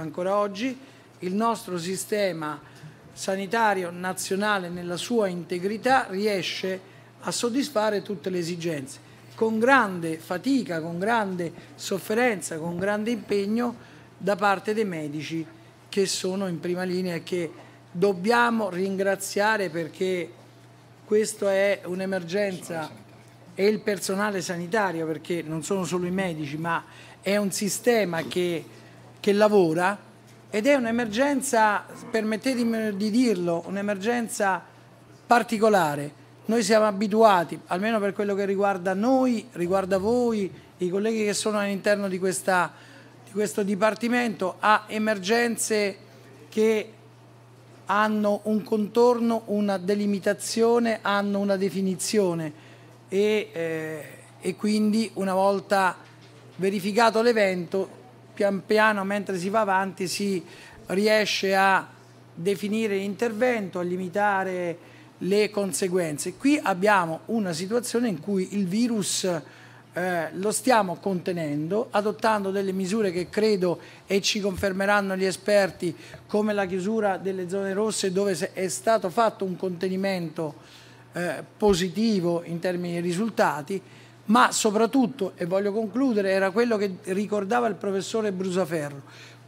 ancora oggi il nostro sistema sanitario nazionale nella sua integrità riesce a soddisfare tutte le esigenze. Con grande fatica, con grande sofferenza, con grande impegno da parte dei medici che sono in prima linea e che dobbiamo ringraziare perché questa è un'emergenza e il personale sanitario, perché non sono solo i medici, ma è un sistema che che lavora ed è un'emergenza, permettetemi di dirlo, un'emergenza particolare. Noi siamo abituati, almeno per quello che riguarda noi, riguarda voi, i colleghi che sono all'interno di, di questo Dipartimento, a emergenze che hanno un contorno, una delimitazione, hanno una definizione e, eh, e quindi una volta verificato l'evento pian piano mentre si va avanti si riesce a definire l'intervento, a limitare le conseguenze. Qui abbiamo una situazione in cui il virus eh, lo stiamo contenendo, adottando delle misure che credo e ci confermeranno gli esperti, come la chiusura delle zone rosse dove è stato fatto un contenimento eh, positivo in termini di risultati, ma soprattutto, e voglio concludere, era quello che ricordava il professore Brusaferro.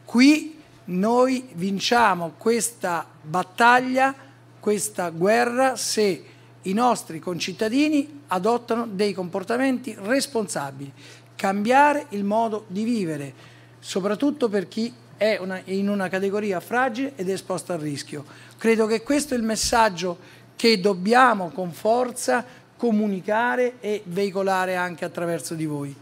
Qui noi vinciamo questa battaglia, questa guerra, se i nostri concittadini adottano dei comportamenti responsabili. Cambiare il modo di vivere, soprattutto per chi è una, in una categoria fragile ed esposta al rischio. Credo che questo è il messaggio che dobbiamo con forza comunicare e veicolare anche attraverso di voi.